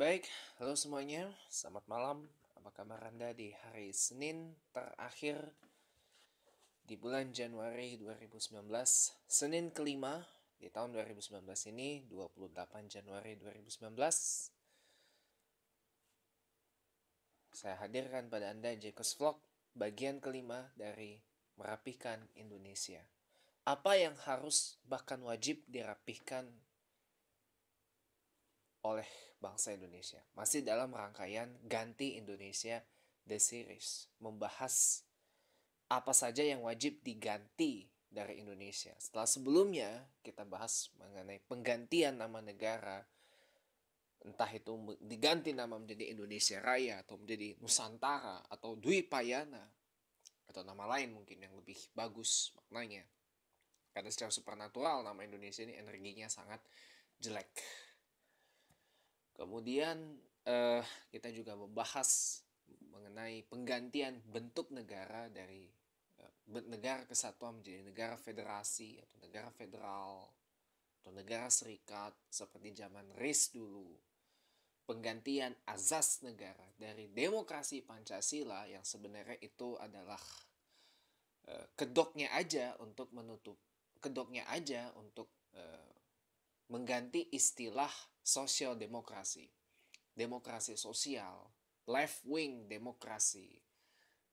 Baik, halo semuanya, selamat malam. Apa kabar Anda di hari Senin terakhir di bulan Januari 2019? Senin kelima di tahun 2019 ini, 28 Januari 2019. Saya hadirkan pada Anda Jekos Vlog bagian kelima dari Merapikan Indonesia. Apa yang harus bahkan wajib dirapihkan oleh bangsa Indonesia. Masih dalam rangkaian Ganti Indonesia The Series, membahas apa saja yang wajib diganti dari Indonesia. Setelah sebelumnya kita bahas mengenai penggantian nama negara, entah itu diganti nama menjadi Indonesia Raya atau menjadi Nusantara atau Dwi Payana atau nama lain mungkin yang lebih bagus maknanya. Karena secara supernatural nama Indonesia ini energinya sangat jelek Kemudian eh, kita juga membahas mengenai penggantian bentuk negara dari eh, negara kesatuan menjadi negara federasi atau negara federal atau negara serikat seperti zaman RIS dulu. Penggantian azas negara dari demokrasi Pancasila yang sebenarnya itu adalah eh, kedoknya aja untuk menutup kedoknya aja untuk eh, mengganti istilah sosial demokrasi, demokrasi sosial, left wing demokrasi,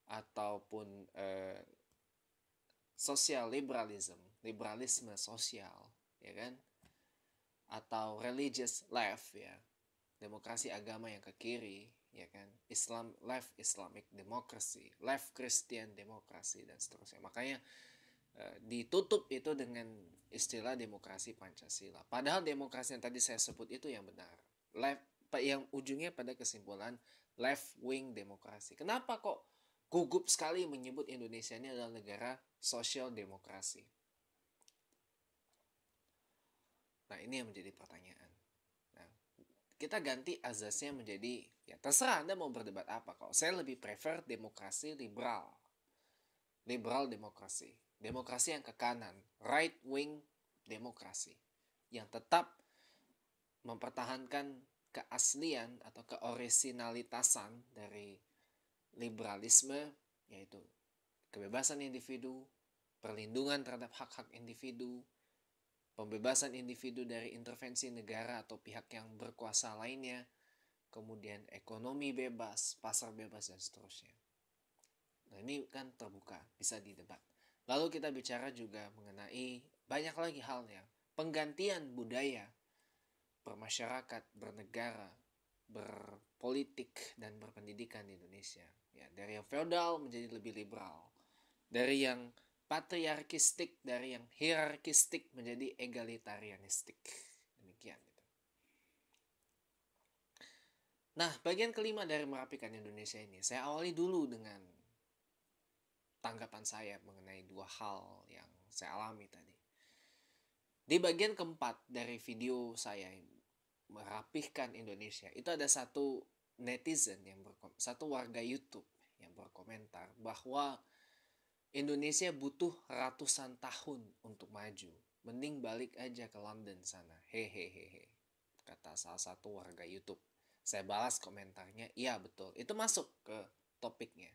ataupun eh, sosial liberalism, liberalisme sosial, ya kan? Atau religious left ya, demokrasi agama yang ke kiri, ya kan? Islam left Islamic democracy, left Christian democracy dan seterusnya. Makanya Eh, ditutup itu dengan istilah demokrasi Pancasila. Padahal demokrasi yang tadi saya sebut itu yang benar. Left yang ujungnya pada kesimpulan left wing demokrasi. Kenapa kok gugup sekali menyebut Indonesia ini adalah negara sosial demokrasi? Nah, ini yang menjadi pertanyaan. Nah, kita ganti azasnya menjadi ya terserah Anda mau berdebat apa kalau saya lebih prefer demokrasi liberal. Liberal demokrasi demokrasi yang ke kanan, right wing demokrasi yang tetap mempertahankan keaslian atau keorisinalitasan dari liberalisme yaitu kebebasan individu, perlindungan terhadap hak-hak individu, pembebasan individu dari intervensi negara atau pihak yang berkuasa lainnya, kemudian ekonomi bebas, pasar bebas dan seterusnya. Nah, ini kan terbuka, bisa didebat. Lalu kita bicara juga mengenai banyak lagi halnya, penggantian budaya, bermasyarakat, bernegara, berpolitik dan berpendidikan di Indonesia. Ya, dari yang feodal menjadi lebih liberal. Dari yang patriarkistik dari yang hierarkistik menjadi egalitarianistik. Demikian gitu. Nah, bagian kelima dari merapikan Indonesia ini saya awali dulu dengan tanggapan saya mengenai dua hal yang saya alami tadi. Di bagian keempat dari video saya merapihkan Indonesia, itu ada satu netizen yang berkom satu warga YouTube yang berkomentar bahwa Indonesia butuh ratusan tahun untuk maju. Mending balik aja ke London sana. Hehehehe. Kata salah satu warga YouTube. Saya balas komentarnya, iya betul. Itu masuk ke topiknya.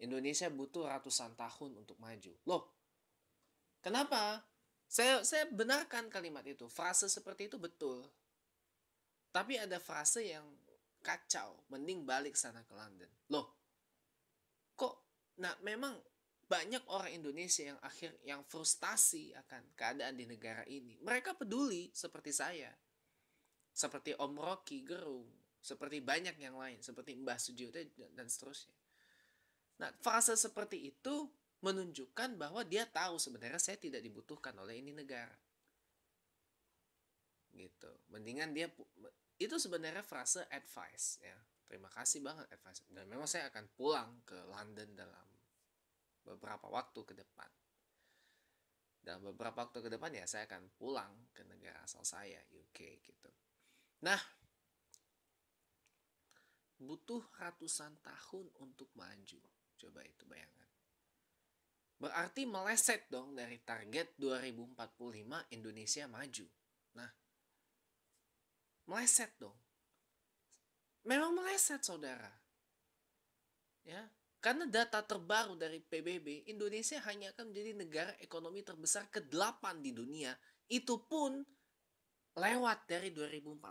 Indonesia butuh ratusan tahun untuk maju. Loh, kenapa? Saya, saya benarkan kalimat itu. Frase seperti itu betul. Tapi ada frase yang kacau. Mending balik sana ke London. Loh, kok? Nah, memang banyak orang Indonesia yang akhir yang frustasi akan keadaan di negara ini. Mereka peduli seperti saya. Seperti Om Rocky Gerung, seperti banyak yang lain, seperti Mbah Sujiwati dan seterusnya. Nah, fase seperti itu menunjukkan bahwa dia tahu sebenarnya saya tidak dibutuhkan oleh ini negara. Gitu. Mendingan dia itu sebenarnya frase advice ya. Terima kasih banget advice. Dan memang saya akan pulang ke London dalam beberapa waktu ke depan. Dalam beberapa waktu ke depan ya saya akan pulang ke negara asal saya, UK gitu. Nah, butuh ratusan tahun untuk maju. Coba itu bayangkan. Berarti meleset dong dari target 2045 Indonesia maju. Nah, meleset dong. Memang meleset saudara. Ya, karena data terbaru dari PBB, Indonesia hanya akan menjadi negara ekonomi terbesar ke-8 di dunia. Itu pun lewat dari 2045,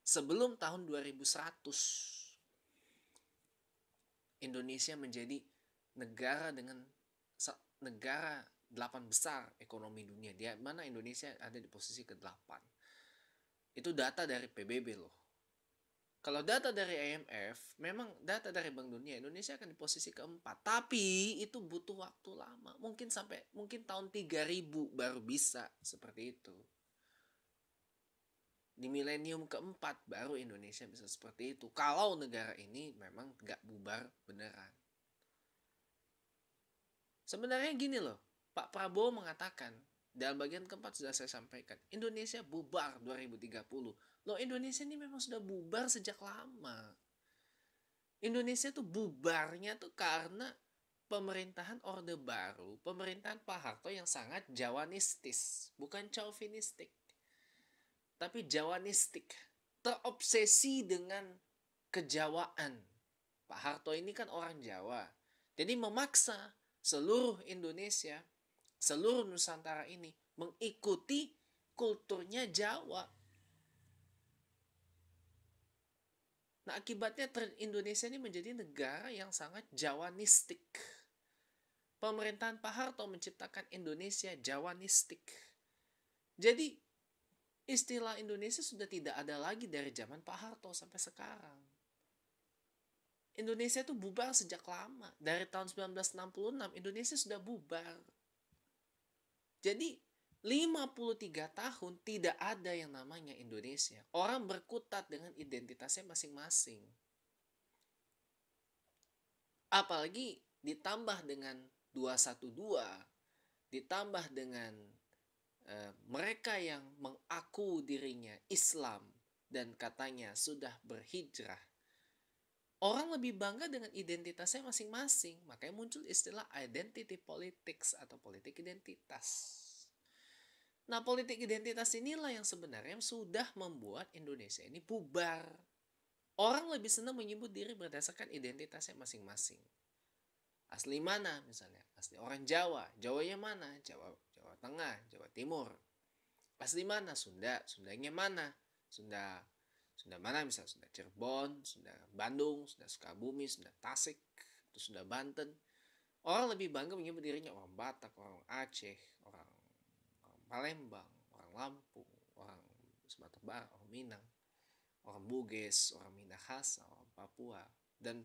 sebelum tahun 2100. Indonesia menjadi negara dengan negara delapan besar ekonomi dunia. Di mana Indonesia ada di posisi ke delapan. Itu data dari PBB loh. Kalau data dari IMF, memang data dari Bank Dunia Indonesia akan di posisi keempat. Tapi itu butuh waktu lama. Mungkin sampai mungkin tahun 3000 baru bisa seperti itu di milenium keempat baru Indonesia bisa seperti itu. Kalau negara ini memang nggak bubar beneran. Sebenarnya gini loh, Pak Prabowo mengatakan dalam bagian keempat sudah saya sampaikan, Indonesia bubar 2030. Loh Indonesia ini memang sudah bubar sejak lama. Indonesia tuh bubarnya tuh karena pemerintahan Orde Baru, pemerintahan Pak Harto yang sangat Jawanistis, bukan Chauvinistik tapi jawanistik, terobsesi dengan kejawaan. Pak Harto ini kan orang Jawa. Jadi memaksa seluruh Indonesia, seluruh Nusantara ini mengikuti kulturnya Jawa. Nah, akibatnya Indonesia ini menjadi negara yang sangat jawanistik. Pemerintahan Pak Harto menciptakan Indonesia jawanistik. Jadi, Istilah Indonesia sudah tidak ada lagi dari zaman Pak Harto sampai sekarang. Indonesia itu bubar sejak lama. Dari tahun 1966 Indonesia sudah bubar. Jadi 53 tahun tidak ada yang namanya Indonesia. Orang berkutat dengan identitasnya masing-masing. Apalagi ditambah dengan 212, ditambah dengan Eh, mereka yang mengaku dirinya Islam dan katanya sudah berhijrah, orang lebih bangga dengan identitasnya masing-masing. Makanya muncul istilah identity politics atau politik identitas. Nah, politik identitas inilah yang sebenarnya sudah membuat Indonesia ini bubar. Orang lebih senang menyebut diri berdasarkan identitasnya masing-masing. Asli mana misalnya? Asli orang Jawa. Jawanya mana? Jawa Tengah, Jawa Timur. Asli mana Sunda? Sundanya mana? Sunda Sunda mana misalnya Sunda Cirebon, Sunda Bandung, Sunda Sukabumi, Sunda Tasik, atau Sunda Banten. Orang lebih bangga menyebut dirinya orang Batak, orang Aceh, orang, orang Palembang, orang Lampung, orang Sumatera Barat, orang Minang, orang Bugis, orang Minahasa, orang Papua, dan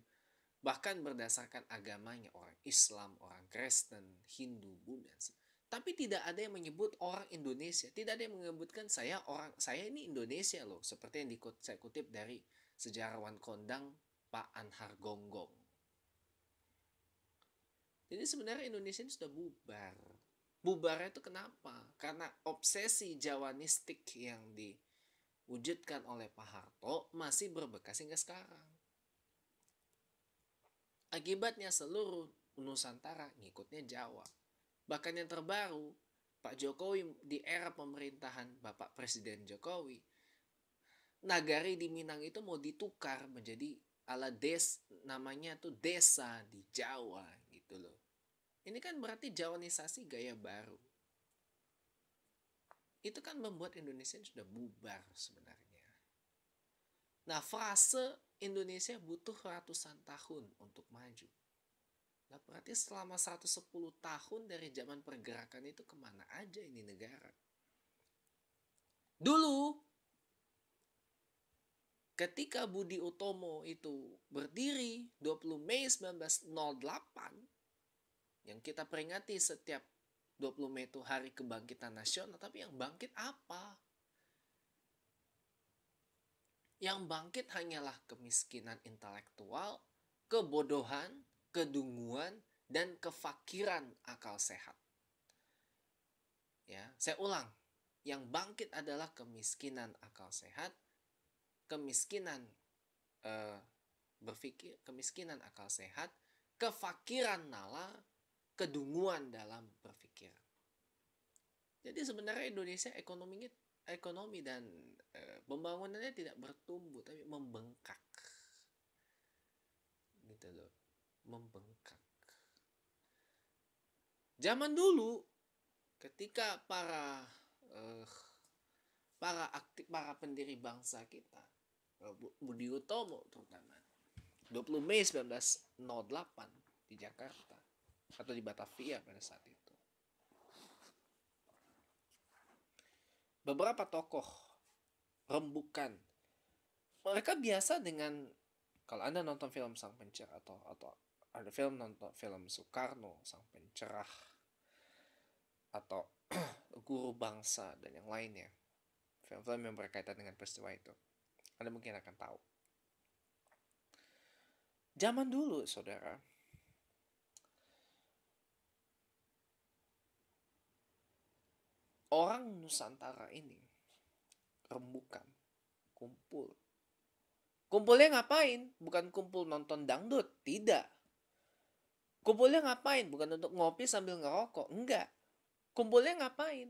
bahkan berdasarkan agamanya orang Islam, orang Kristen, Hindu, Buddha, tapi tidak ada yang menyebut orang Indonesia tidak ada yang menyebutkan saya orang saya ini Indonesia loh seperti yang dikut, saya kutip dari sejarawan kondang Pak Anhar Gonggong jadi sebenarnya Indonesia ini sudah bubar bubarnya itu kenapa karena obsesi Jawanistik yang diwujudkan oleh Pak Harto masih berbekas hingga sekarang akibatnya seluruh Nusantara ngikutnya Jawa Bahkan yang terbaru, Pak Jokowi di era pemerintahan Bapak Presiden Jokowi, nagari di Minang itu mau ditukar menjadi ala des namanya tuh desa di Jawa gitu loh. Ini kan berarti Jawanisasi gaya baru. Itu kan membuat Indonesia sudah bubar sebenarnya. Nah, frase Indonesia butuh ratusan tahun untuk maju Nah, berarti selama 110 tahun dari zaman pergerakan itu kemana aja ini negara? Dulu, ketika Budi Utomo itu berdiri 20 Mei 1908, yang kita peringati setiap 20 Mei itu hari kebangkitan nasional, tapi yang bangkit apa? Yang bangkit hanyalah kemiskinan intelektual, kebodohan, kedunguan, dan kefakiran akal sehat. Ya, saya ulang. Yang bangkit adalah kemiskinan akal sehat, kemiskinan eh, berpikir, kemiskinan akal sehat, kefakiran nalar, kedunguan dalam berpikir. Jadi sebenarnya Indonesia ekonominya ekonomi dan e, pembangunannya tidak bertumbuh tapi membengkak. Gitu loh membengkak. Zaman dulu ketika para uh, para aktif para pendiri bangsa kita eh, Budi Utomo terutama 20 Mei 1908 di Jakarta atau di Batavia pada saat itu. Beberapa tokoh rembukan mereka biasa dengan kalau Anda nonton film Sang Pencer atau atau ada film nonton film Soekarno sang pencerah atau guru bangsa dan yang lainnya film-film yang berkaitan dengan peristiwa itu anda mungkin akan tahu zaman dulu saudara orang Nusantara ini rembukan kumpul kumpulnya ngapain bukan kumpul nonton dangdut tidak Kumpulnya ngapain? Bukan untuk ngopi sambil ngerokok. Enggak. Kumpulnya ngapain?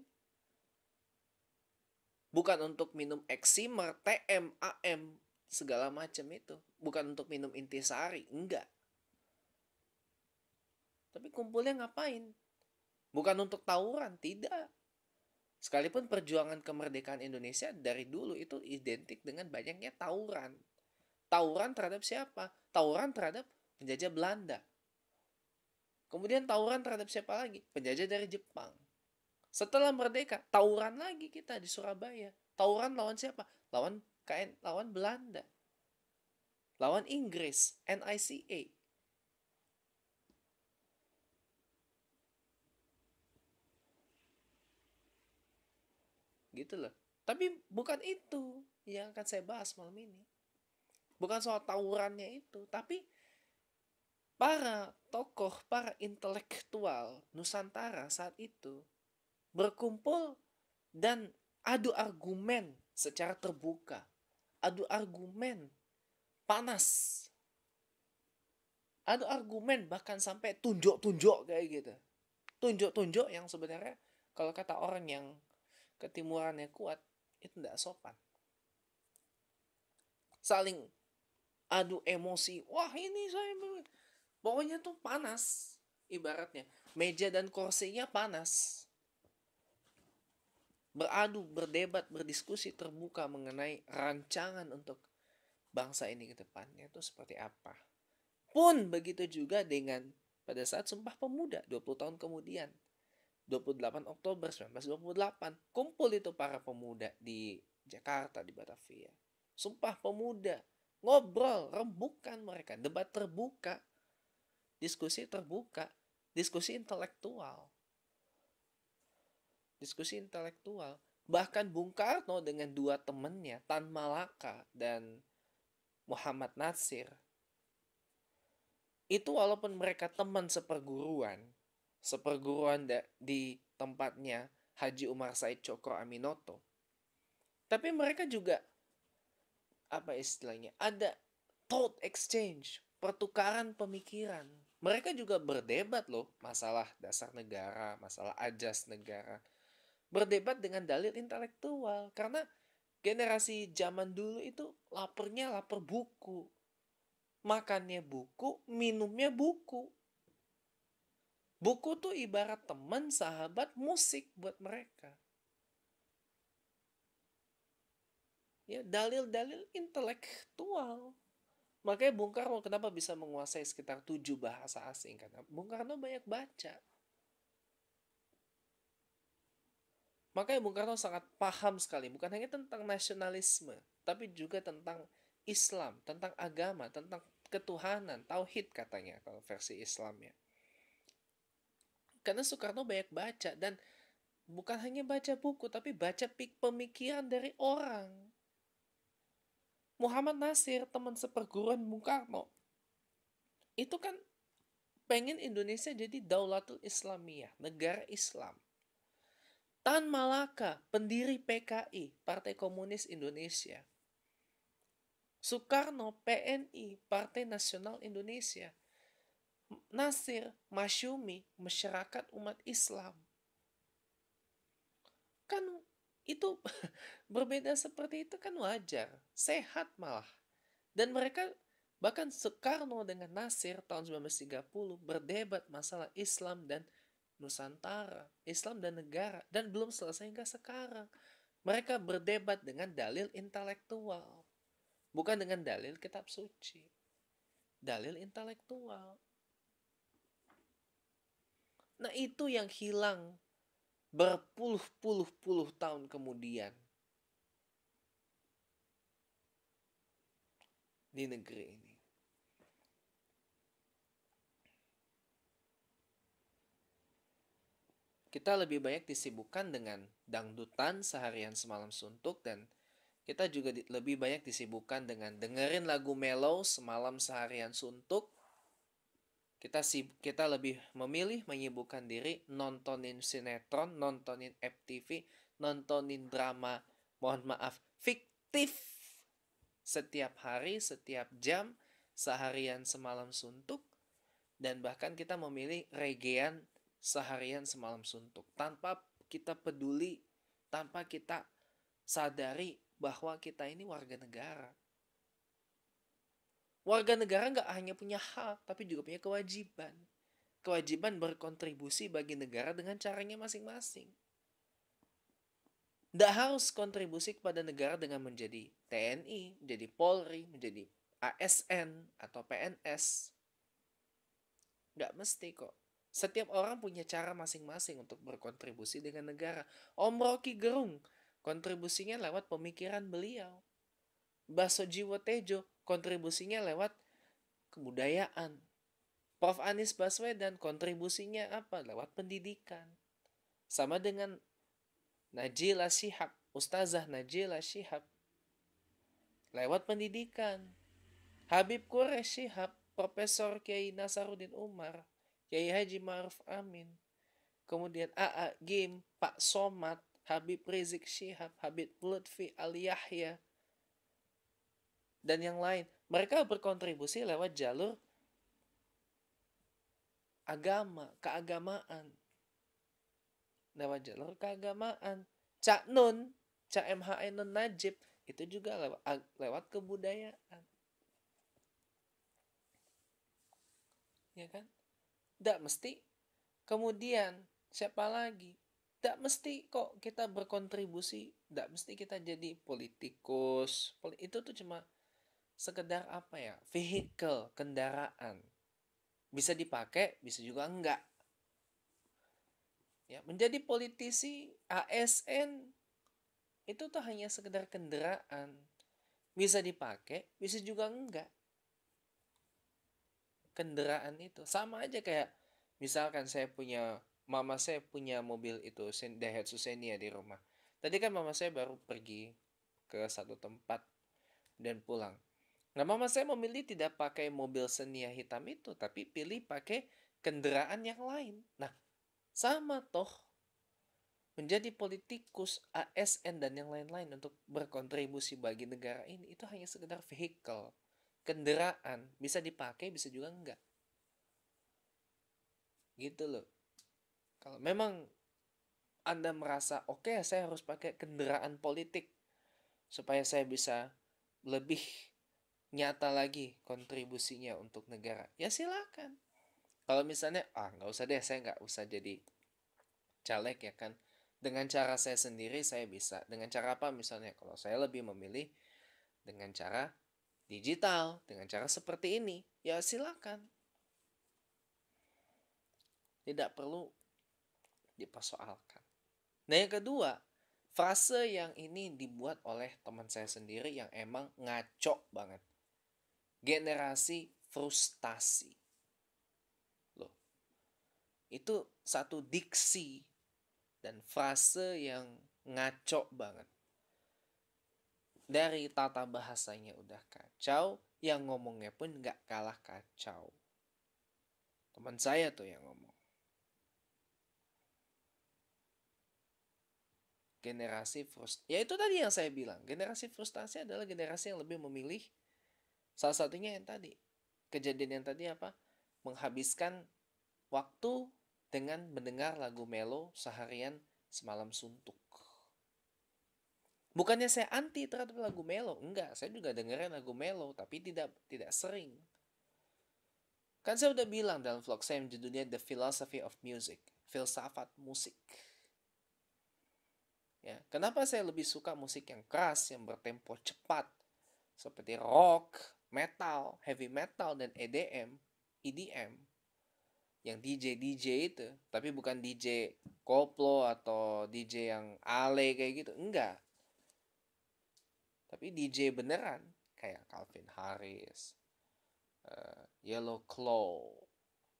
Bukan untuk minum eksimer, TM, AM, segala macam itu. Bukan untuk minum intisari. Enggak. Tapi kumpulnya ngapain? Bukan untuk tawuran. Tidak. Sekalipun perjuangan kemerdekaan Indonesia dari dulu itu identik dengan banyaknya tawuran. Tawuran terhadap siapa? Tawuran terhadap penjajah Belanda Kemudian tawuran terhadap siapa lagi? Penjajah dari Jepang. Setelah merdeka, tawuran lagi kita di Surabaya. Tawuran lawan siapa? Lawan KN, lawan Belanda. Lawan Inggris, NICA. Gitu loh. Tapi bukan itu yang akan saya bahas malam ini. Bukan soal tawurannya itu, tapi para tokoh, para intelektual Nusantara saat itu berkumpul dan adu argumen secara terbuka, adu argumen panas, adu argumen bahkan sampai tunjuk-tunjuk kayak gitu, tunjuk-tunjuk yang sebenarnya kalau kata orang yang ketimurannya kuat itu tidak sopan, saling adu emosi, wah ini saya Pokoknya tuh panas ibaratnya. Meja dan kursinya panas. Beradu, berdebat, berdiskusi terbuka mengenai rancangan untuk bangsa ini ke depannya itu seperti apa. Pun begitu juga dengan pada saat Sumpah Pemuda 20 tahun kemudian. 28 Oktober 1928 kumpul itu para pemuda di Jakarta di Batavia. Sumpah pemuda, ngobrol, rembukan mereka, debat terbuka diskusi terbuka, diskusi intelektual. Diskusi intelektual. Bahkan Bung Karno dengan dua temannya, Tan Malaka dan Muhammad Nasir, itu walaupun mereka teman seperguruan, seperguruan di tempatnya Haji Umar Said Cokro Aminoto, tapi mereka juga apa istilahnya ada thought exchange pertukaran pemikiran mereka juga berdebat loh masalah dasar negara, masalah ajas negara. Berdebat dengan dalil intelektual karena generasi zaman dulu itu lapernya lapar buku. Makannya buku, minumnya buku. Buku tuh ibarat teman, sahabat, musik buat mereka. Ya, dalil-dalil intelektual Makanya Bung Karno kenapa bisa menguasai sekitar tujuh bahasa asing? Karena Bung Karno banyak baca. Makanya Bung Karno sangat paham sekali, bukan hanya tentang nasionalisme, tapi juga tentang Islam, tentang agama, tentang ketuhanan, tauhid katanya kalau versi Islamnya. Karena Soekarno banyak baca dan bukan hanya baca buku, tapi baca pik pemikiran dari orang Muhammad Nasir, teman seperguruan Bung Karno, itu kan pengen Indonesia jadi Daulatul Islamiyah, negara Islam. Tan Malaka, pendiri PKI, Partai Komunis Indonesia. Soekarno, PNI, Partai Nasional Indonesia. Nasir, Masyumi, Masyarakat Umat Islam. Kan itu berbeda seperti itu kan wajar, sehat malah. Dan mereka bahkan Soekarno dengan Nasir tahun 1930 berdebat masalah Islam dan Nusantara, Islam dan negara, dan belum selesai hingga sekarang. Mereka berdebat dengan dalil intelektual, bukan dengan dalil kitab suci. Dalil intelektual. Nah itu yang hilang berpuluh-puluh-puluh tahun kemudian di negeri ini. Kita lebih banyak disibukkan dengan dangdutan seharian semalam suntuk dan kita juga lebih banyak disibukkan dengan dengerin lagu mellow semalam seharian suntuk kita sih kita lebih memilih menyibukkan diri nontonin sinetron, nontonin FTV, nontonin drama, mohon maaf, fiktif setiap hari, setiap jam, seharian semalam suntuk dan bahkan kita memilih regian seharian semalam suntuk tanpa kita peduli, tanpa kita sadari bahwa kita ini warga negara warga negara nggak hanya punya hak, tapi juga punya kewajiban. Kewajiban berkontribusi bagi negara dengan caranya masing-masing. tidak harus kontribusi kepada negara dengan menjadi TNI, menjadi Polri, menjadi ASN atau PNS. Nggak mesti kok. Setiap orang punya cara masing-masing untuk berkontribusi dengan negara. Om Rocky Gerung, kontribusinya lewat pemikiran beliau. Baso Jiwo Tejo, kontribusinya lewat kebudayaan. Prof. Anies Baswedan kontribusinya apa? Lewat pendidikan. Sama dengan Najila Shihab, Ustazah Najila Shihab. Lewat pendidikan. Habib Quraish Shihab, Profesor Kiai Nasaruddin Umar, Kiai Haji Ma'ruf Amin. Kemudian AA Game, Pak Somat Habib Rizik Shihab, Habib Lutfi Al Yahya, dan yang lain. Mereka berkontribusi lewat jalur agama, keagamaan. Lewat jalur keagamaan. Cak Nun, Cak MHN Nun Najib, itu juga lewat, lewat kebudayaan. Ya kan? Tidak mesti. Kemudian, siapa lagi? Tidak mesti kok kita berkontribusi, tidak mesti kita jadi politikus. Itu tuh cuma sekedar apa ya vehicle kendaraan bisa dipakai bisa juga enggak ya menjadi politisi ASN itu tuh hanya sekedar kendaraan bisa dipakai bisa juga enggak kendaraan itu sama aja kayak misalkan saya punya mama saya punya mobil itu Daihatsu Xenia di rumah tadi kan mama saya baru pergi ke satu tempat dan pulang Nah, mama saya memilih tidak pakai mobil Xenia hitam itu, tapi pilih pakai kendaraan yang lain. Nah, sama toh menjadi politikus ASN dan yang lain-lain untuk berkontribusi bagi negara ini itu hanya sekedar vehicle, kendaraan, bisa dipakai bisa juga enggak. Gitu loh. Kalau memang Anda merasa oke okay, saya harus pakai kendaraan politik supaya saya bisa lebih nyata lagi kontribusinya untuk negara, ya silakan. Kalau misalnya, ah nggak usah deh, saya nggak usah jadi caleg ya kan. Dengan cara saya sendiri saya bisa. Dengan cara apa misalnya? Kalau saya lebih memilih dengan cara digital, dengan cara seperti ini, ya silakan. Tidak perlu dipersoalkan. Nah yang kedua, frase yang ini dibuat oleh teman saya sendiri yang emang ngaco banget generasi frustasi. Loh, itu satu diksi dan frase yang ngaco banget. Dari tata bahasanya udah kacau, yang ngomongnya pun gak kalah kacau. Teman saya tuh yang ngomong. Generasi frustasi. Ya itu tadi yang saya bilang. Generasi frustasi adalah generasi yang lebih memilih Salah satunya yang tadi. Kejadian yang tadi apa? Menghabiskan waktu dengan mendengar lagu melo seharian semalam suntuk. Bukannya saya anti terhadap lagu melo, enggak, saya juga dengerin lagu melo, tapi tidak tidak sering. Kan saya udah bilang dalam vlog saya yang judulnya The Philosophy of Music, filsafat musik. Ya, kenapa saya lebih suka musik yang keras, yang bertempo cepat, seperti rock, metal, heavy metal dan EDM, EDM yang DJ DJ itu, tapi bukan DJ koplo atau DJ yang ale kayak gitu, enggak. Tapi DJ beneran kayak Calvin Harris, uh, Yellow Claw,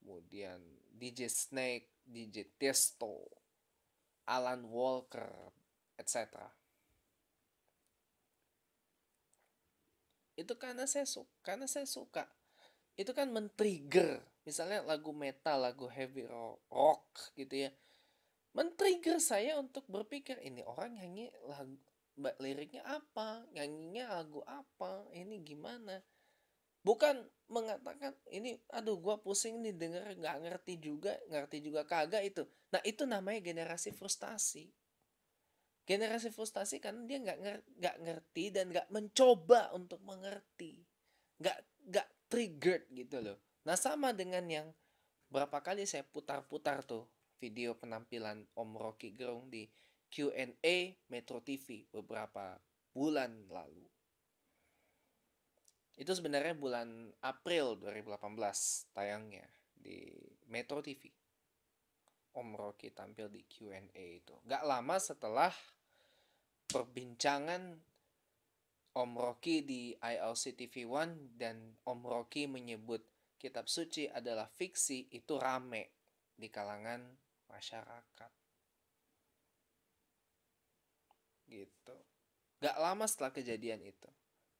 kemudian DJ Snake, DJ Tiesto, Alan Walker, etc. itu karena saya suka karena saya suka itu kan men-trigger misalnya lagu metal lagu heavy rock gitu ya men-trigger saya untuk berpikir ini orang nyanyi lagu liriknya apa nyanyinya lagu apa ini gimana bukan mengatakan ini aduh gua pusing nih denger nggak ngerti juga ngerti juga kagak itu nah itu namanya generasi frustasi generasi frustasi kan dia nggak nggak ngerti dan nggak mencoba untuk mengerti nggak nggak triggered gitu loh nah sama dengan yang berapa kali saya putar-putar tuh video penampilan Om Rocky Gerung di Q&A Metro TV beberapa bulan lalu itu sebenarnya bulan April 2018 tayangnya di Metro TV Om Rocky tampil di Q&A itu. Gak lama setelah perbincangan Om Rocky di ILC tv One dan Om Rocky menyebut kitab suci adalah fiksi itu rame di kalangan masyarakat. Gitu. Gak lama setelah kejadian itu.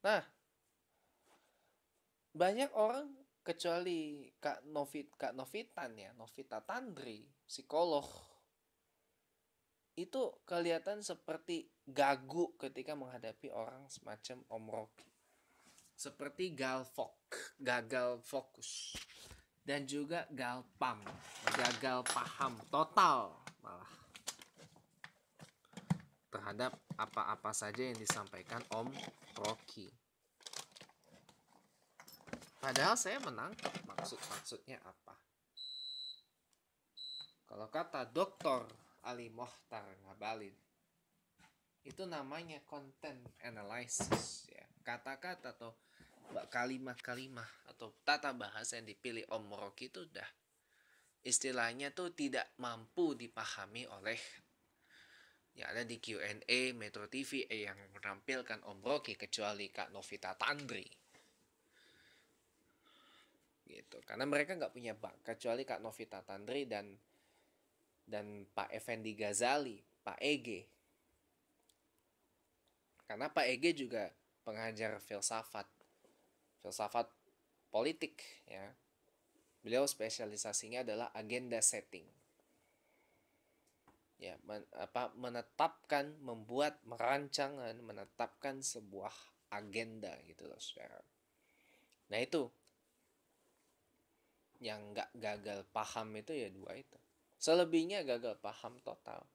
Nah, banyak orang kecuali Kak Novit Kak Novitan ya, Novita Tandri psikolog itu kelihatan seperti gagu ketika menghadapi orang semacam Om Rocky. Seperti galfok, gagal fokus. Dan juga galpam, gagal paham total malah terhadap apa-apa saja yang disampaikan Om Rocky. Padahal saya menang. maksud-maksudnya apa. Kalau kata Dr. Ali Mohtar Ngabalin, itu namanya content analysis ya. Kata-kata atau kalimat-kalimat atau tata bahasa yang dipilih Om Rocky itu udah istilahnya tuh tidak mampu dipahami oleh ya ada di Q&A Metro TV eh, yang menampilkan Om Rocky ya, kecuali Kak Novita Tandri gitu karena mereka nggak punya bak kecuali Kak Novita Tandri dan dan Pak Effendi Ghazali, Pak Ege. Karena Pak Ege juga pengajar filsafat, filsafat politik ya. Beliau spesialisasinya adalah agenda setting. Ya, men, apa menetapkan, membuat merancangan, menetapkan sebuah agenda gitu loh, Saudara. Nah, itu yang nggak gagal paham itu ya dua itu Selebihnya gagal paham total.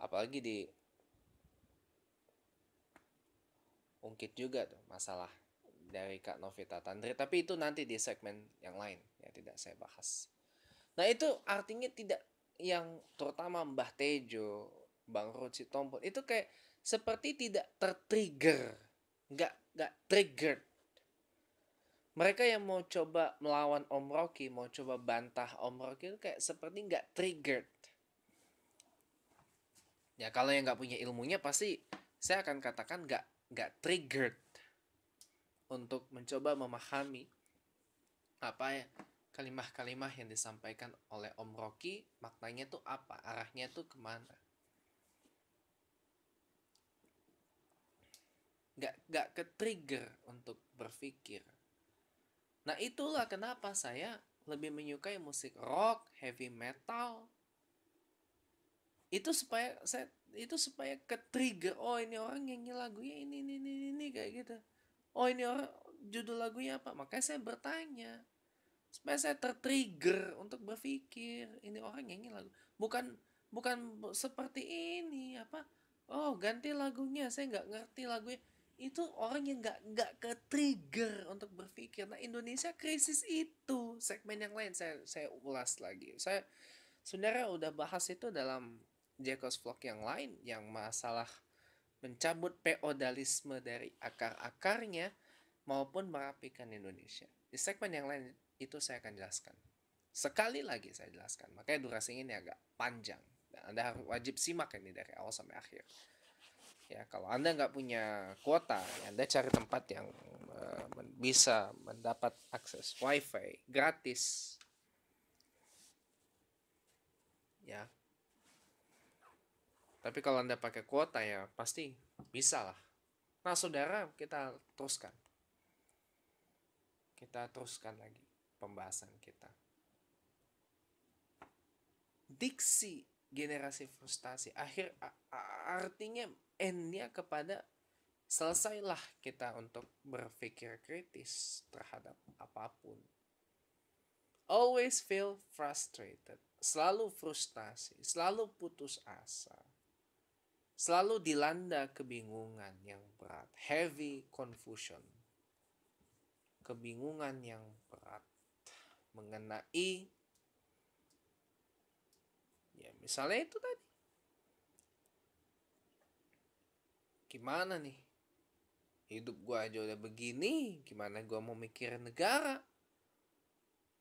Apalagi di ungkit juga tuh masalah dari Kak Novita Tandri, tapi itu nanti di segmen yang lain ya tidak saya bahas. Nah, itu artinya tidak yang terutama Mbah Tejo, Bang Rudi Tompo itu kayak seperti tidak tertrigger, nggak nggak triggered mereka yang mau coba melawan Om Rocky, mau coba bantah Om Rocky itu kayak seperti nggak triggered. Ya kalau yang nggak punya ilmunya pasti saya akan katakan nggak nggak triggered untuk mencoba memahami apa ya kalimah-kalimah yang disampaikan oleh Om Rocky maknanya tuh apa arahnya tuh kemana nggak nggak ke trigger untuk berpikir Nah itulah kenapa saya lebih menyukai musik rock, heavy metal. Itu supaya saya itu supaya ke trigger. Oh ini orang nyanyi lagunya ini ini ini ini kayak gitu. Oh ini orang judul lagunya apa? Makanya saya bertanya supaya saya tertrigger untuk berpikir ini orang nyanyi lagu bukan bukan seperti ini apa oh ganti lagunya saya nggak ngerti lagunya itu orang yang nggak nggak ke trigger untuk berpikir nah Indonesia krisis itu segmen yang lain saya saya ulas lagi saya sebenarnya udah bahas itu dalam Jekos vlog yang lain yang masalah mencabut feodalisme dari akar akarnya maupun merapikan Indonesia di segmen yang lain itu saya akan jelaskan sekali lagi saya jelaskan makanya durasi ini agak panjang dan anda harus wajib simak ini dari awal sampai akhir ya kalau anda nggak punya kuota ya anda cari tempat yang uh, bisa mendapat akses wifi gratis ya tapi kalau anda pakai kuota ya pasti bisa lah nah saudara kita teruskan kita teruskan lagi pembahasan kita diksi generasi frustasi akhir artinya endnya kepada selesailah kita untuk berpikir kritis terhadap apapun. Always feel frustrated, selalu frustasi, selalu putus asa, selalu dilanda kebingungan yang berat, heavy confusion, kebingungan yang berat mengenai ya misalnya itu tadi gimana nih? Hidup gue aja udah begini, gimana gue mau mikirin negara?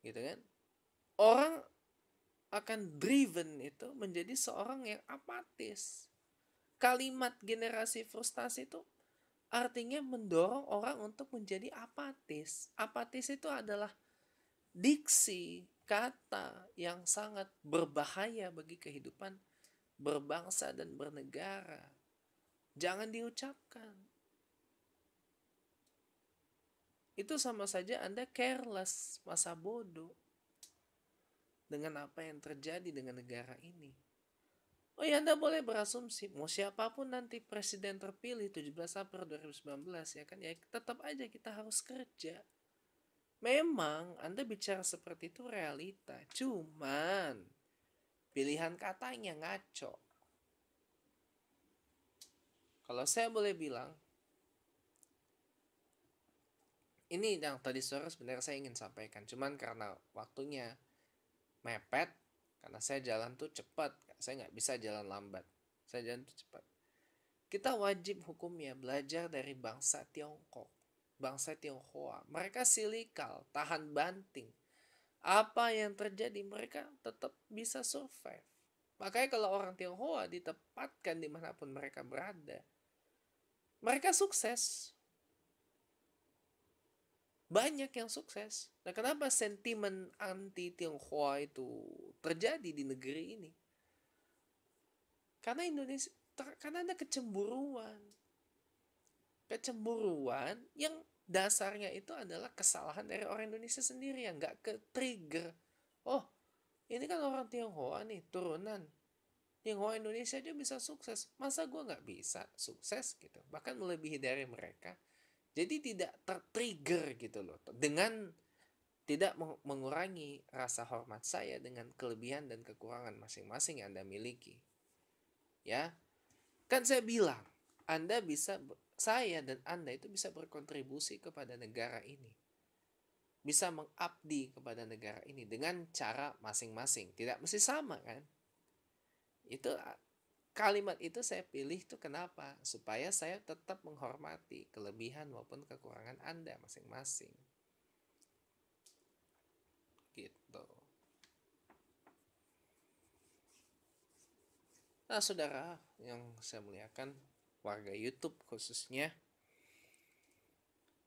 Gitu kan? Orang akan driven itu menjadi seorang yang apatis. Kalimat generasi frustasi itu artinya mendorong orang untuk menjadi apatis. Apatis itu adalah diksi, kata yang sangat berbahaya bagi kehidupan berbangsa dan bernegara jangan diucapkan. Itu sama saja Anda careless, masa bodoh dengan apa yang terjadi dengan negara ini. Oh ya, Anda boleh berasumsi, mau siapapun nanti presiden terpilih 17 April 2019, ya kan? Ya, tetap aja kita harus kerja. Memang Anda bicara seperti itu realita, cuman pilihan katanya ngaco. Kalau saya boleh bilang, ini yang tadi sore sebenarnya saya ingin sampaikan. Cuman karena waktunya mepet, karena saya jalan tuh cepat, saya nggak bisa jalan lambat. Saya jalan tuh cepat. Kita wajib hukumnya belajar dari bangsa Tiongkok, bangsa Tionghoa. Mereka silikal, tahan banting. Apa yang terjadi mereka tetap bisa survive. Makanya kalau orang Tionghoa ditempatkan dimanapun mereka berada, mereka sukses. Banyak yang sukses. Nah, kenapa sentimen anti Tionghoa itu terjadi di negeri ini? Karena Indonesia karena ada kecemburuan. Kecemburuan yang dasarnya itu adalah kesalahan dari orang Indonesia sendiri yang nggak ke trigger. Oh, ini kan orang Tionghoa nih, turunan yang orang Indonesia aja bisa sukses masa gue nggak bisa sukses gitu bahkan melebihi dari mereka jadi tidak tertrigger gitu loh dengan tidak mengurangi rasa hormat saya dengan kelebihan dan kekurangan masing-masing yang Anda miliki. Ya. Kan saya bilang, Anda bisa saya dan Anda itu bisa berkontribusi kepada negara ini. Bisa mengabdi kepada negara ini dengan cara masing-masing. Tidak mesti sama kan? itu kalimat itu saya pilih itu kenapa? Supaya saya tetap menghormati kelebihan maupun kekurangan Anda masing-masing. Gitu. Nah, saudara yang saya muliakan, warga YouTube khususnya,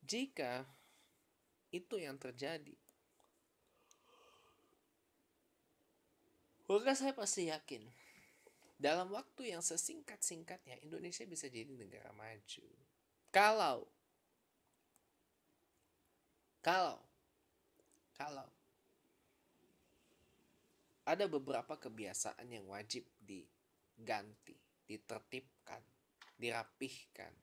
jika itu yang terjadi, maka saya pasti yakin dalam waktu yang sesingkat-singkatnya, Indonesia bisa jadi negara maju. Kalau, kalau, kalau ada beberapa kebiasaan yang wajib diganti, ditertibkan, dirapihkan.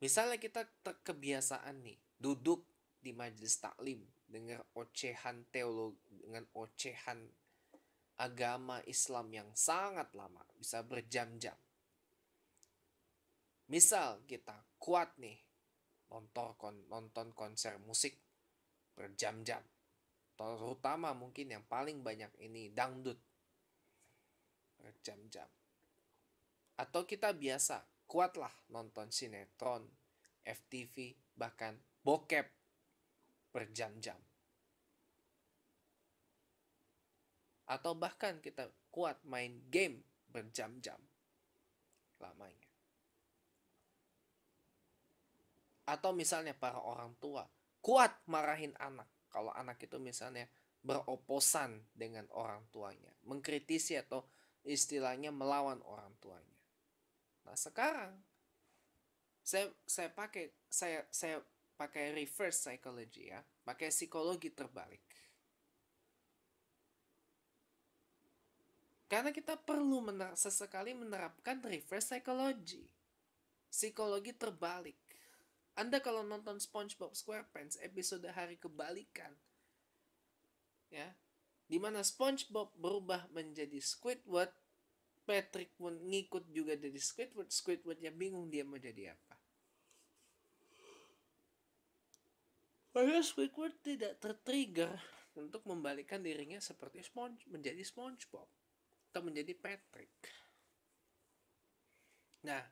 Misalnya kita kebiasaan nih, duduk di majelis taklim dengar ocehan teologi dengan ocehan agama Islam yang sangat lama, bisa berjam-jam. Misal kita kuat nih nonton kon nonton konser musik berjam-jam. Terutama mungkin yang paling banyak ini dangdut berjam-jam. Atau kita biasa kuatlah nonton sinetron, FTV, bahkan bokep berjam-jam atau bahkan kita kuat main game berjam-jam lamanya. Atau misalnya para orang tua kuat marahin anak kalau anak itu misalnya beroposan dengan orang tuanya, mengkritisi atau istilahnya melawan orang tuanya. Nah, sekarang saya saya pakai saya saya pakai reverse psychology ya, pakai psikologi terbalik. Karena kita perlu mener sesekali menerapkan reverse psychology. Psikologi terbalik. Anda kalau nonton SpongeBob SquarePants episode hari kebalikan, ya, di SpongeBob berubah menjadi Squidward, Patrick pun ngikut juga jadi Squidward, Squidwardnya bingung dia mau jadi apa. Padahal Squidward tidak tertrigger untuk membalikkan dirinya seperti sponge menjadi SpongeBob atau menjadi Patrick. Nah,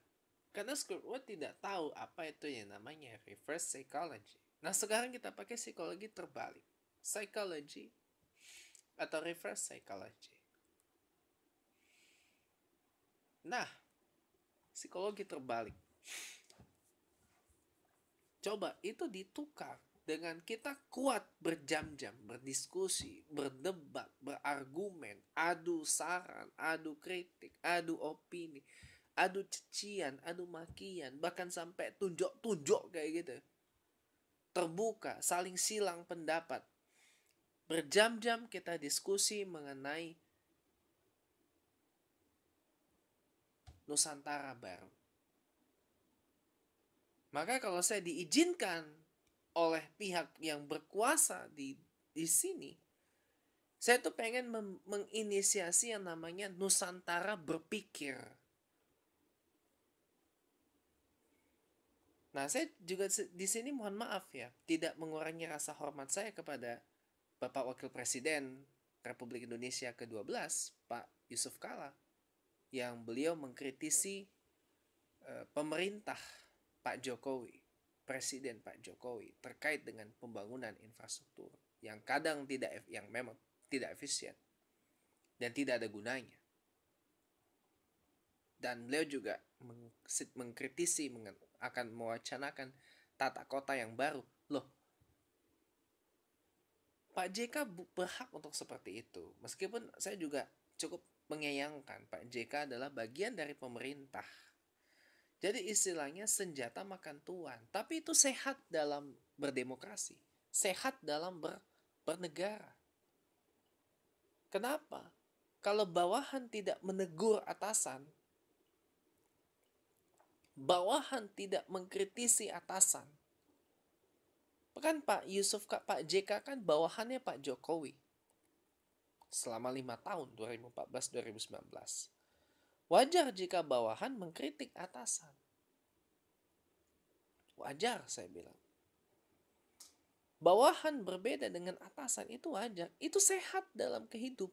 karena Squidward tidak tahu apa itu yang namanya reverse psychology. Nah, sekarang kita pakai psikologi terbalik. Psychology atau reverse psychology. Nah, psikologi terbalik. Coba itu ditukar dengan kita kuat berjam-jam berdiskusi, berdebat, berargumen, adu saran, adu kritik, adu opini, adu cecian, adu makian, bahkan sampai tunjuk-tunjuk kayak gitu. Terbuka, saling silang pendapat. Berjam-jam kita diskusi mengenai Nusantara baru. Maka kalau saya diizinkan oleh pihak yang berkuasa di di sini. Saya tuh pengen menginisiasi yang namanya Nusantara berpikir. Nah, saya juga di sini mohon maaf ya, tidak mengurangi rasa hormat saya kepada Bapak Wakil Presiden Republik Indonesia ke-12, Pak Yusuf Kala, yang beliau mengkritisi uh, pemerintah Pak Jokowi Presiden Pak Jokowi terkait dengan pembangunan infrastruktur yang kadang tidak yang memang tidak efisien dan tidak ada gunanya. Dan beliau juga mengkritisi akan mewacanakan tata kota yang baru. Loh, Pak JK berhak untuk seperti itu. Meskipun saya juga cukup menyayangkan Pak JK adalah bagian dari pemerintah jadi istilahnya senjata makan tuan. Tapi itu sehat dalam berdemokrasi. Sehat dalam ber, bernegara. Kenapa? Kalau bawahan tidak menegur atasan, bawahan tidak mengkritisi atasan. Kan Pak Yusuf, Kak Pak JK kan bawahannya Pak Jokowi. Selama lima tahun, 2014-2019. Wajar jika bawahan mengkritik atasan. Wajar saya bilang. Bawahan berbeda dengan atasan itu wajar. Itu sehat dalam kehidup.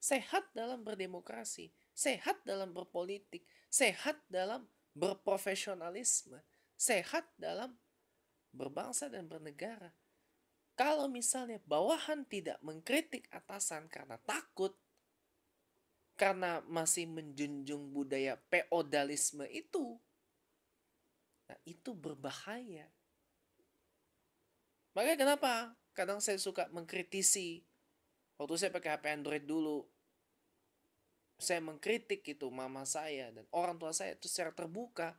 Sehat dalam berdemokrasi. Sehat dalam berpolitik. Sehat dalam berprofesionalisme. Sehat dalam berbangsa dan bernegara. Kalau misalnya bawahan tidak mengkritik atasan karena takut, karena masih menjunjung budaya feodalisme itu. Nah, itu berbahaya. Makanya kenapa? Kadang saya suka mengkritisi. Waktu saya pakai HP Android dulu, saya mengkritik itu mama saya dan orang tua saya itu secara terbuka.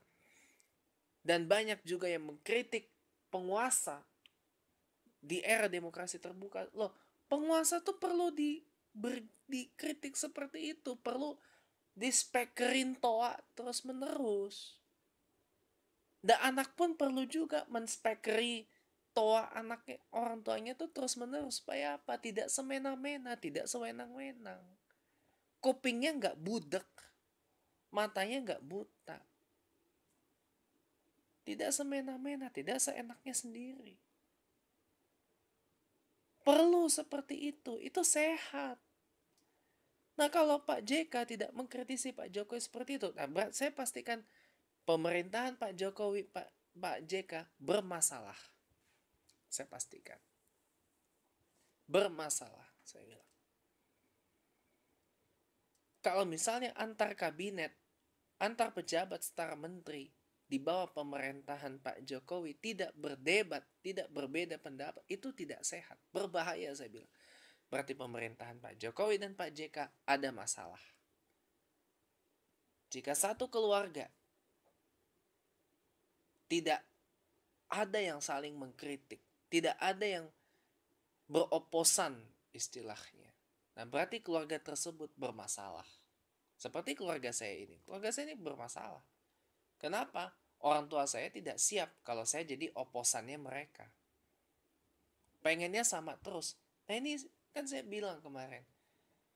Dan banyak juga yang mengkritik penguasa di era demokrasi terbuka. Loh, penguasa tuh perlu di dikritik seperti itu perlu dispekerin toa terus menerus dan anak pun perlu juga menspekeri toa anaknya orang tuanya tuh terus menerus supaya apa tidak semena-mena tidak sewenang-wenang kupingnya nggak budek matanya nggak buta tidak semena-mena tidak seenaknya sendiri perlu seperti itu itu sehat Nah kalau Pak JK tidak mengkritisi Pak Jokowi seperti itu, nah berat saya pastikan pemerintahan Pak Jokowi, Pak, Pak JK bermasalah. Saya pastikan. Bermasalah, saya bilang. Kalau misalnya antar kabinet, antar pejabat setara menteri di bawah pemerintahan Pak Jokowi tidak berdebat, tidak berbeda pendapat, itu tidak sehat, berbahaya saya bilang berarti pemerintahan Pak Jokowi dan Pak JK ada masalah. Jika satu keluarga tidak ada yang saling mengkritik, tidak ada yang beroposan istilahnya. Nah, berarti keluarga tersebut bermasalah. Seperti keluarga saya ini. Keluarga saya ini bermasalah. Kenapa? Orang tua saya tidak siap kalau saya jadi oposannya mereka. Pengennya sama terus. Nah, ini Kan saya bilang kemarin,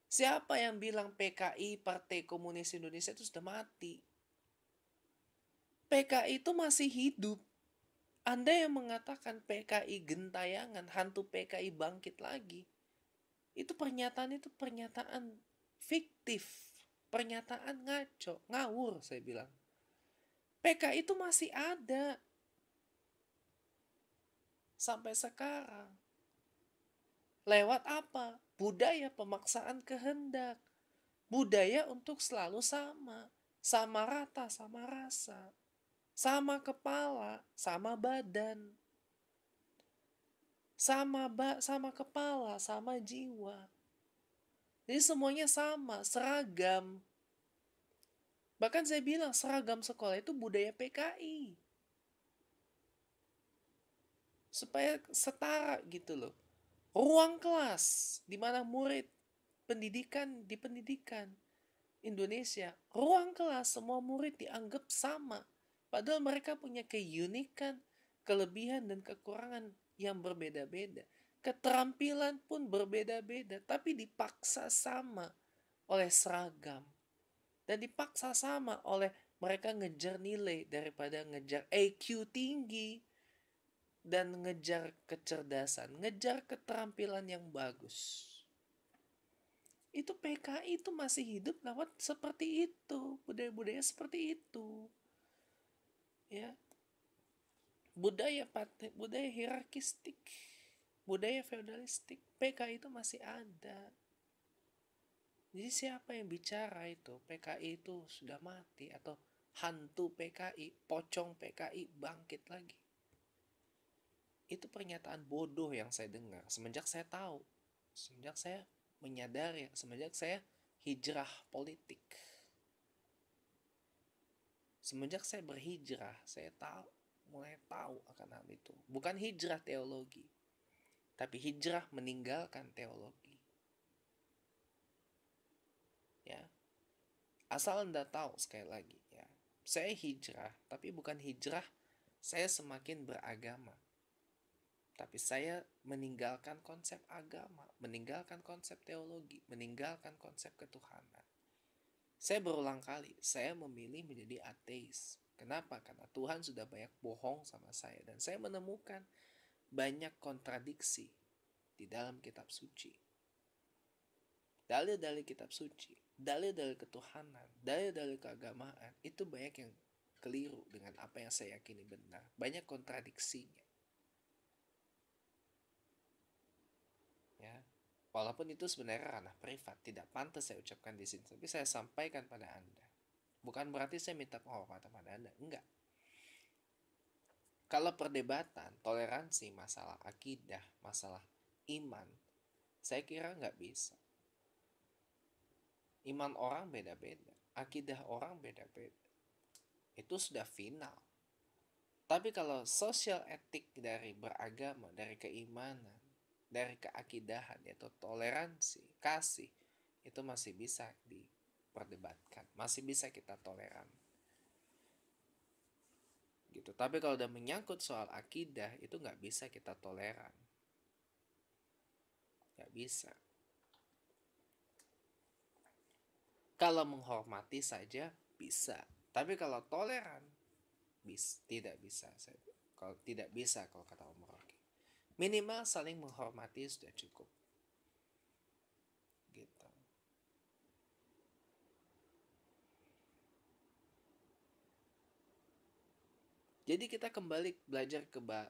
siapa yang bilang PKI Partai Komunis Indonesia itu sudah mati? PKI itu masih hidup. Anda yang mengatakan PKI gentayangan, hantu PKI bangkit lagi. Itu pernyataan itu pernyataan fiktif. Pernyataan ngaco, ngawur saya bilang. PKI itu masih ada sampai sekarang. Lewat apa? Budaya pemaksaan kehendak. Budaya untuk selalu sama. Sama rata, sama rasa. Sama kepala, sama badan. Sama ba sama kepala, sama jiwa. Jadi semuanya sama, seragam. Bahkan saya bilang seragam sekolah itu budaya PKI. Supaya setara gitu loh ruang kelas di mana murid pendidikan di pendidikan Indonesia, ruang kelas semua murid dianggap sama. Padahal mereka punya keunikan, kelebihan dan kekurangan yang berbeda-beda. Keterampilan pun berbeda-beda, tapi dipaksa sama oleh seragam. Dan dipaksa sama oleh mereka ngejar nilai daripada ngejar IQ tinggi, dan ngejar kecerdasan, ngejar keterampilan yang bagus. Itu PKI itu masih hidup lewat seperti itu, budaya-budaya seperti itu. Ya. Budaya paten, budaya hierarkistik, budaya feodalistik, PKI itu masih ada. Jadi siapa yang bicara itu? PKI itu sudah mati atau hantu PKI, pocong PKI bangkit lagi itu pernyataan bodoh yang saya dengar semenjak saya tahu, semenjak saya menyadari, semenjak saya hijrah politik. Semenjak saya berhijrah, saya tahu mulai tahu akan hal itu. Bukan hijrah teologi, tapi hijrah meninggalkan teologi. Ya. Asal Anda tahu sekali lagi ya. Saya hijrah, tapi bukan hijrah saya semakin beragama tapi saya meninggalkan konsep agama, meninggalkan konsep teologi, meninggalkan konsep ketuhanan. Saya berulang kali, saya memilih menjadi ateis. Kenapa? Karena Tuhan sudah banyak bohong sama saya dan saya menemukan banyak kontradiksi di dalam kitab suci. Dalil-dalil kitab suci, dalil-dalil ketuhanan, dalil-dalil keagamaan itu banyak yang keliru dengan apa yang saya yakini benar. Banyak kontradiksinya. Walaupun itu sebenarnya ranah privat, tidak pantas saya ucapkan di sini, tapi saya sampaikan pada Anda. Bukan berarti saya minta penghormatan pada Anda, enggak. Kalau perdebatan, toleransi, masalah akidah, masalah iman, saya kira nggak bisa. Iman orang beda-beda, akidah orang beda-beda. Itu sudah final. Tapi kalau sosial etik dari beragama, dari keimanan, dari keakidahan yaitu toleransi, kasih itu masih bisa diperdebatkan, masih bisa kita toleran. Gitu. Tapi kalau udah menyangkut soal akidah itu nggak bisa kita toleran. Nggak bisa. Kalau menghormati saja bisa, tapi kalau toleran bis, tidak bisa. Saya, kalau tidak bisa kalau kata Umar Minimal saling menghormati sudah cukup. Gitu. Jadi kita kembali belajar ke ba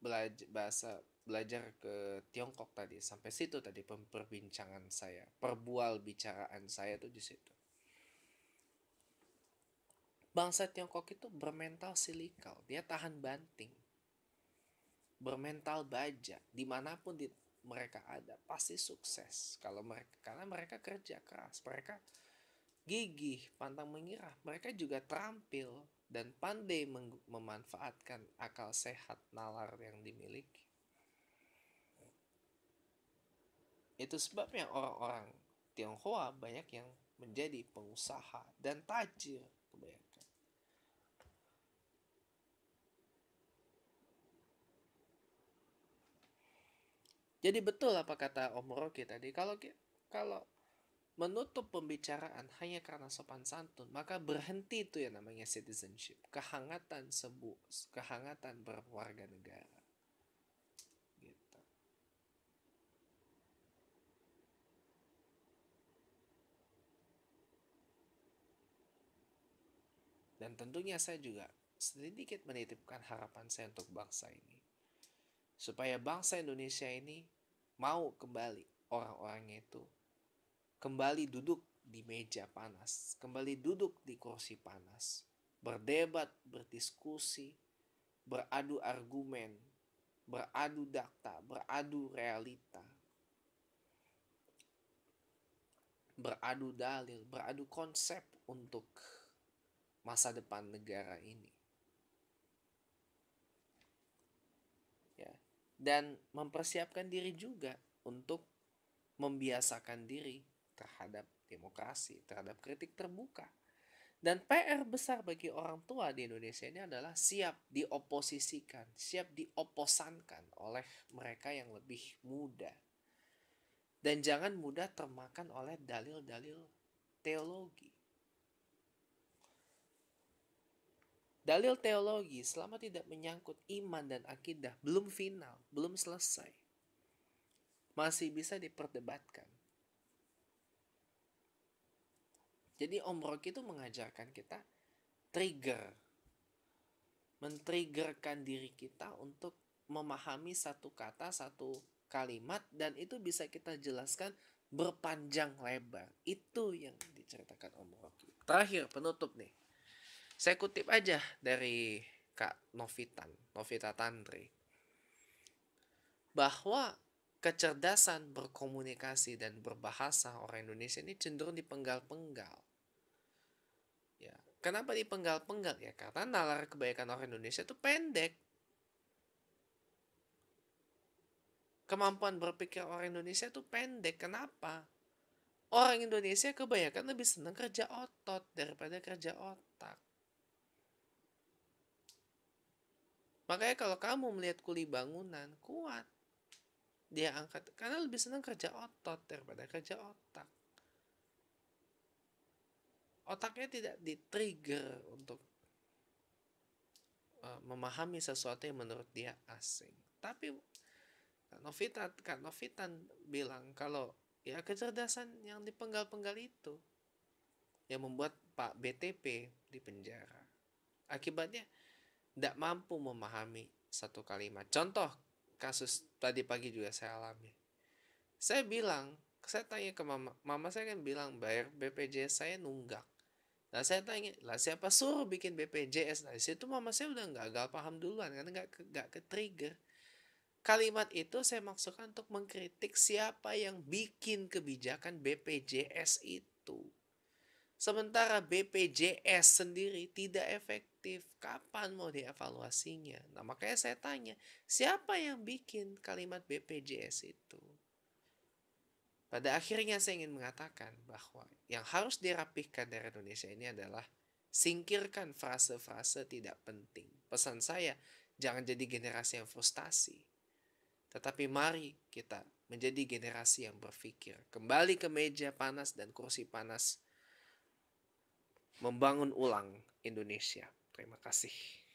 belajar bahasa belajar ke Tiongkok tadi sampai situ tadi perbincangan saya perbual bicaraan saya tuh di situ bangsa Tiongkok itu bermental silikal dia tahan banting bermental baja dimanapun di, mereka ada pasti sukses kalau mereka karena mereka kerja keras mereka gigih pantang mengira mereka juga terampil dan pandai memanfaatkan akal sehat nalar yang dimiliki itu sebabnya orang-orang Tionghoa banyak yang menjadi pengusaha dan tajir kebanyakan Jadi betul apa kata Om Rocky tadi kalau kalau menutup pembicaraan hanya karena sopan santun, maka berhenti itu ya namanya citizenship, kehangatan sebu kehangatan berwarga negara. Gitu. Dan tentunya saya juga sedikit menitipkan harapan saya untuk bangsa ini. Supaya bangsa Indonesia ini mau kembali orang-orangnya itu kembali duduk di meja panas, kembali duduk di kursi panas, berdebat, berdiskusi, beradu argumen, beradu data, beradu realita, beradu dalil, beradu konsep untuk masa depan negara ini. dan mempersiapkan diri juga untuk membiasakan diri terhadap demokrasi, terhadap kritik terbuka. Dan PR besar bagi orang tua di Indonesia ini adalah siap dioposisikan, siap dioposankan oleh mereka yang lebih muda. Dan jangan mudah termakan oleh dalil-dalil teologi. Dalil teologi selama tidak menyangkut iman dan akidah belum final, belum selesai. Masih bisa diperdebatkan. Jadi Om Rocky itu mengajarkan kita trigger. men diri kita untuk memahami satu kata, satu kalimat dan itu bisa kita jelaskan berpanjang lebar. Itu yang diceritakan Om Rocky. Terakhir penutup nih. Saya kutip aja dari Kak Novitan, Novita Tantri. Bahwa kecerdasan berkomunikasi dan berbahasa orang Indonesia ini cenderung dipenggal-penggal. Ya, kenapa dipenggal-penggal ya? Karena nalar kebaikan orang Indonesia itu pendek. Kemampuan berpikir orang Indonesia itu pendek. Kenapa? Orang Indonesia kebanyakan lebih senang kerja otot daripada kerja otak. Makanya kalau kamu melihat kuli bangunan, kuat. Dia angkat, karena lebih senang kerja otot daripada kerja otak. Otaknya tidak di-trigger untuk uh, memahami sesuatu yang menurut dia asing. Tapi Kak Novita, Kak Novitan bilang kalau ya kecerdasan yang dipenggal-penggal itu yang membuat Pak BTP di penjara. Akibatnya tidak mampu memahami satu kalimat. Contoh kasus tadi pagi juga saya alami. Saya bilang, saya tanya ke mama, mama saya kan bilang bayar BPJS saya nunggak. Nah saya tanya, lah siapa suruh bikin BPJS? Nah situ mama saya udah nggak gagal paham duluan karena nggak nggak ke trigger. Kalimat itu saya maksudkan untuk mengkritik siapa yang bikin kebijakan BPJS itu. Sementara BPJS sendiri tidak efektif. Kapan mau dievaluasinya? Nah, makanya saya tanya, siapa yang bikin kalimat BPJS itu? Pada akhirnya saya ingin mengatakan bahwa yang harus dirapihkan dari Indonesia ini adalah singkirkan frase-frase tidak penting. Pesan saya, jangan jadi generasi yang frustasi. Tetapi mari kita menjadi generasi yang berpikir. Kembali ke meja panas dan kursi panas membangun ulang Indonesia. Terima kasih.